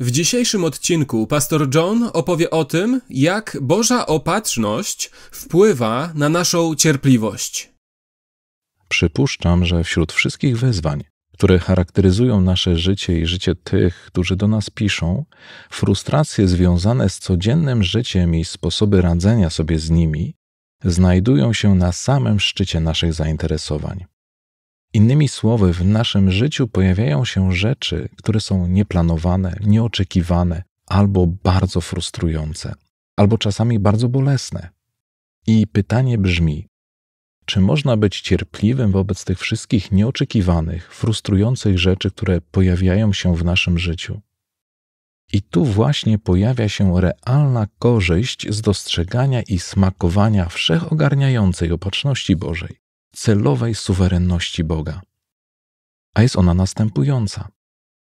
W dzisiejszym odcinku pastor John opowie o tym, jak Boża opatrzność wpływa na naszą cierpliwość. Przypuszczam, że wśród wszystkich wyzwań, które charakteryzują nasze życie i życie tych, którzy do nas piszą, frustracje związane z codziennym życiem i sposoby radzenia sobie z nimi znajdują się na samym szczycie naszych zainteresowań. Innymi słowy, w naszym życiu pojawiają się rzeczy, które są nieplanowane, nieoczekiwane, albo bardzo frustrujące, albo czasami bardzo bolesne. I pytanie brzmi: czy można być cierpliwym wobec tych wszystkich nieoczekiwanych, frustrujących rzeczy, które pojawiają się w naszym życiu? I tu właśnie pojawia się realna korzyść z dostrzegania i smakowania wszechogarniającej opatrzności Bożej celowej suwerenności Boga. A jest ona następująca.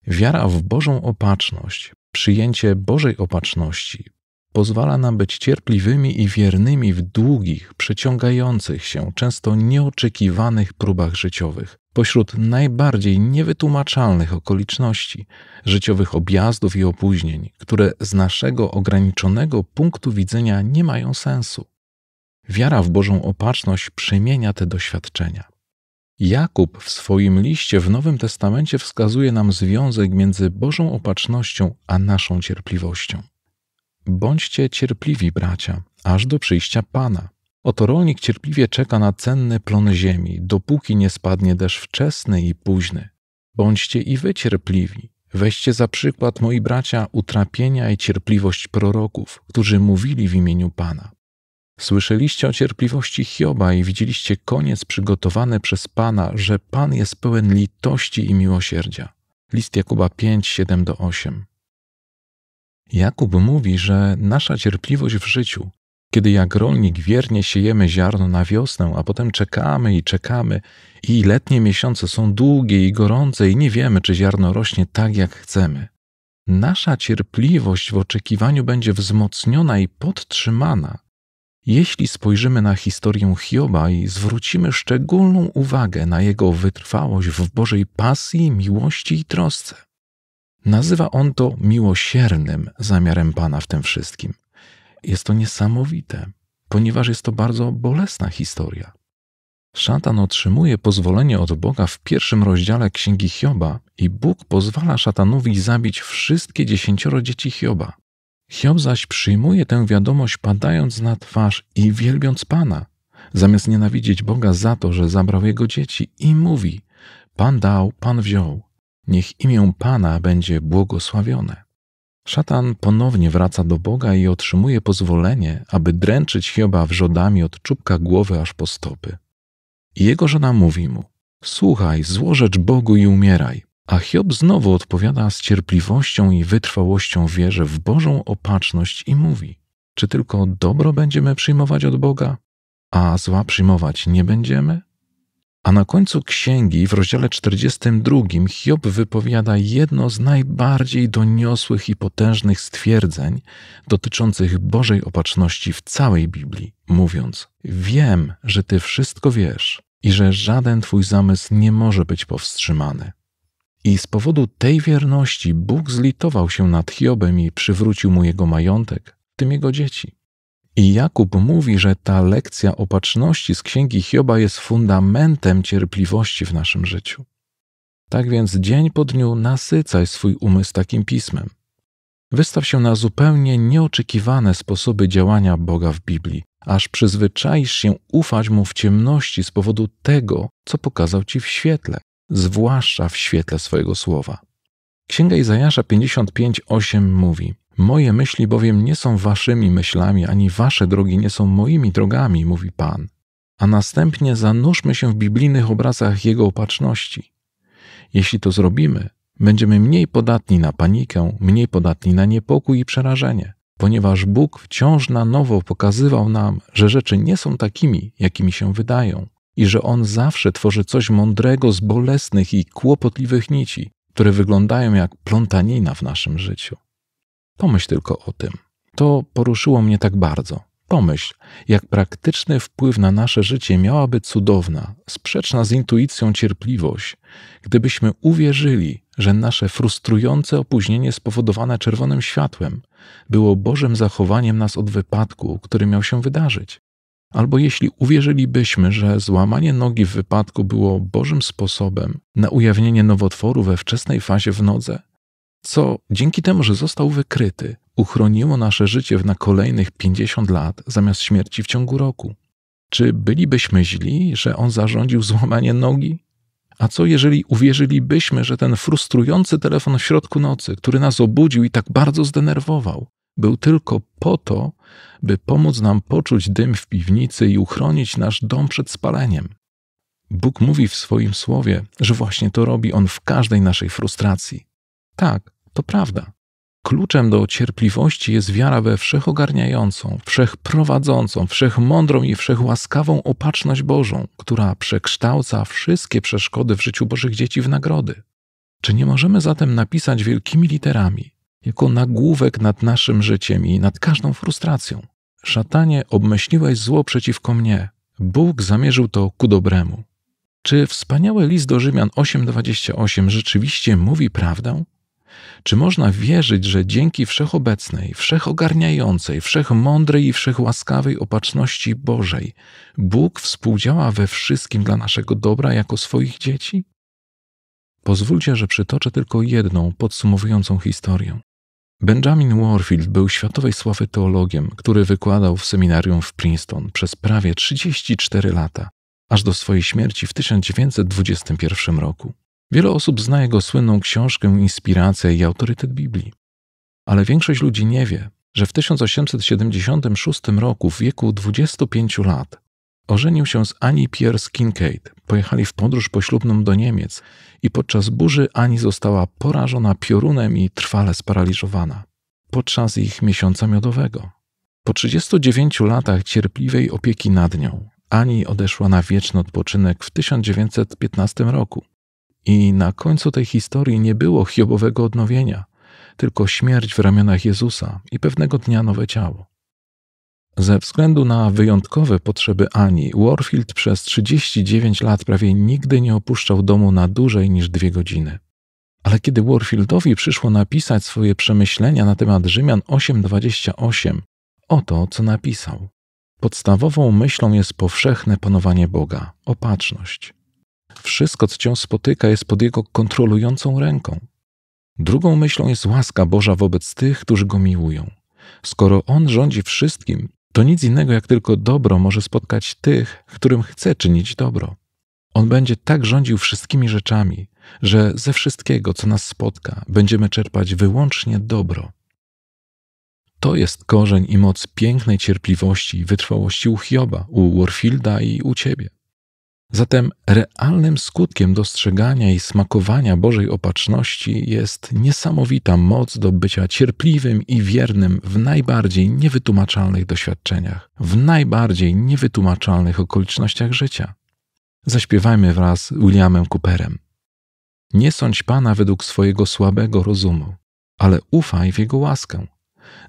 Wiara w Bożą opatrzność, przyjęcie Bożej opatrzności pozwala nam być cierpliwymi i wiernymi w długich, przeciągających się, często nieoczekiwanych próbach życiowych, pośród najbardziej niewytłumaczalnych okoliczności, życiowych objazdów i opóźnień, które z naszego ograniczonego punktu widzenia nie mają sensu. Wiara w Bożą opatrzność przemienia te doświadczenia. Jakub w swoim liście w Nowym Testamencie wskazuje nam związek między Bożą opatrznością a naszą cierpliwością. Bądźcie cierpliwi, bracia, aż do przyjścia Pana. Oto rolnik cierpliwie czeka na cenny plon ziemi, dopóki nie spadnie deszcz wczesny i późny. Bądźcie i wy cierpliwi. Weźcie za przykład, moi bracia, utrapienia i cierpliwość proroków, którzy mówili w imieniu Pana. Słyszeliście o cierpliwości Hioba i widzieliście koniec przygotowany przez Pana, że Pan jest pełen litości i miłosierdzia. List Jakuba 5, 7 do 8. Jakub mówi, że nasza cierpliwość w życiu, kiedy jak rolnik wiernie siejemy ziarno na wiosnę, a potem czekamy i czekamy, i letnie miesiące są długie i gorące, i nie wiemy, czy ziarno rośnie tak, jak chcemy. Nasza cierpliwość w oczekiwaniu będzie wzmocniona i podtrzymana, jeśli spojrzymy na historię Hioba i zwrócimy szczególną uwagę na jego wytrwałość w Bożej pasji, miłości i trosce, nazywa on to miłosiernym zamiarem Pana w tym wszystkim. Jest to niesamowite, ponieważ jest to bardzo bolesna historia. Szatan otrzymuje pozwolenie od Boga w pierwszym rozdziale Księgi Hioba i Bóg pozwala szatanowi zabić wszystkie dziesięcioro dzieci Hioba. Hiob zaś przyjmuje tę wiadomość padając na twarz i wielbiąc Pana, zamiast nienawidzieć Boga za to, że zabrał jego dzieci i mówi: Pan dał, Pan wziął. Niech imię Pana będzie błogosławione. Szatan ponownie wraca do Boga i otrzymuje pozwolenie, aby dręczyć Hioba wrzodami od czubka głowy aż po stopy. I jego żona mówi mu: Słuchaj, złorzecz Bogu i umieraj. A Hiob znowu odpowiada z cierpliwością i wytrwałością wierze w Bożą opatrzność i mówi: Czy tylko dobro będziemy przyjmować od Boga, a zła przyjmować nie będziemy? A na końcu księgi, w rozdziale 42, Hiob wypowiada jedno z najbardziej doniosłych i potężnych stwierdzeń dotyczących Bożej opatrzności w całej Biblii, mówiąc: Wiem, że Ty wszystko wiesz i że żaden Twój zamysł nie może być powstrzymany. I z powodu tej wierności Bóg zlitował się nad Hiobem i przywrócił mu jego majątek, tym jego dzieci. I Jakub mówi, że ta lekcja opatrzności z księgi Hioba jest fundamentem cierpliwości w naszym życiu. Tak więc dzień po dniu nasycaj swój umysł takim pismem. Wystaw się na zupełnie nieoczekiwane sposoby działania Boga w Biblii, aż przyzwyczaisz się ufać Mu w ciemności z powodu tego, co pokazał Ci w świetle zwłaszcza w świetle swojego słowa. Księga Izajasza 55:8 mówi: Moje myśli bowiem nie są waszymi myślami, ani wasze drogi nie są moimi drogami, mówi Pan. A następnie zanurzmy się w biblijnych obrazach Jego opatrzności. Jeśli to zrobimy, będziemy mniej podatni na panikę, mniej podatni na niepokój i przerażenie, ponieważ Bóg wciąż na nowo pokazywał nam, że rzeczy nie są takimi, jakimi się wydają, i że on zawsze tworzy coś mądrego z bolesnych i kłopotliwych nici, które wyglądają jak plątanina w naszym życiu. Pomyśl tylko o tym. To poruszyło mnie tak bardzo. Pomyśl, jak praktyczny wpływ na nasze życie miałaby cudowna, sprzeczna z intuicją cierpliwość, gdybyśmy uwierzyli, że nasze frustrujące opóźnienie spowodowane czerwonym światłem było Bożym zachowaniem nas od wypadku, który miał się wydarzyć. Albo jeśli uwierzylibyśmy, że złamanie nogi w wypadku było Bożym sposobem na ujawnienie nowotworu we wczesnej fazie w nodze, co dzięki temu, że został wykryty, uchroniło nasze życie na kolejnych 50 lat zamiast śmierci w ciągu roku. Czy bylibyśmy źli, że on zarządził złamanie nogi? A co jeżeli uwierzylibyśmy, że ten frustrujący telefon w środku nocy, który nas obudził i tak bardzo zdenerwował, był tylko po to, by pomóc nam poczuć dym w piwnicy i uchronić nasz dom przed spaleniem. Bóg mówi w swoim słowie, że właśnie to robi On w każdej naszej frustracji. Tak, to prawda. Kluczem do cierpliwości jest wiara we wszechogarniającą, wszechprowadzącą, wszechmądrą i wszechłaskawą opatrzność Bożą, która przekształca wszystkie przeszkody w życiu Bożych dzieci w nagrody. Czy nie możemy zatem napisać wielkimi literami, jako nagłówek nad naszym życiem i nad każdą frustracją. Szatanie, obmyśliłeś zło przeciwko mnie. Bóg zamierzył to ku dobremu. Czy wspaniały list do Rzymian 8:28 rzeczywiście mówi prawdę? Czy można wierzyć, że dzięki wszechobecnej, wszechogarniającej, wszechmądrej i wszechłaskawej opatrzności Bożej Bóg współdziała we wszystkim dla naszego dobra jako swoich dzieci? Pozwólcie, że przytoczę tylko jedną podsumowującą historię. Benjamin Warfield był światowej sławy teologiem, który wykładał w seminarium w Princeton przez prawie 34 lata, aż do swojej śmierci w 1921 roku. Wiele osób zna jego słynną książkę Inspiracja i autorytet Biblii. Ale większość ludzi nie wie, że w 1876 roku w wieku 25 lat Ożenił się z Ani Pierce Kincaid. Pojechali w podróż poślubną do Niemiec i podczas burzy Ani została porażona piorunem i trwale sparaliżowana. Podczas ich miesiąca miodowego. Po 39 latach cierpliwej opieki nad nią, Ani odeszła na wieczny odpoczynek w 1915 roku. I na końcu tej historii nie było hiobowego odnowienia, tylko śmierć w ramionach Jezusa i pewnego dnia nowe ciało. Ze względu na wyjątkowe potrzeby Ani, Warfield przez 39 lat prawie nigdy nie opuszczał domu na dłużej niż dwie godziny. Ale kiedy Warfieldowi przyszło napisać swoje przemyślenia na temat Rzymian 8:28, oto co napisał. Podstawową myślą jest powszechne panowanie Boga, opatrzność. Wszystko, co cię spotyka, jest pod Jego kontrolującą ręką. Drugą myślą jest łaska Boża wobec tych, którzy Go miłują. Skoro On rządzi wszystkim, to nic innego jak tylko dobro może spotkać tych, którym chce czynić dobro. On będzie tak rządził wszystkimi rzeczami, że ze wszystkiego, co nas spotka, będziemy czerpać wyłącznie dobro. To jest korzeń i moc pięknej cierpliwości i wytrwałości u Hioba, u Warfielda i u ciebie. Zatem realnym skutkiem dostrzegania i smakowania Bożej opatrzności jest niesamowita moc do bycia cierpliwym i wiernym w najbardziej niewytłumaczalnych doświadczeniach, w najbardziej niewytłumaczalnych okolicznościach życia. Zaśpiewajmy wraz z Williamem Cooperem. Nie sądź Pana według swojego słabego rozumu, ale ufaj w Jego łaskę.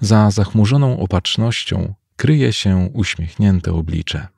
Za zachmurzoną opatrznością kryje się uśmiechnięte oblicze.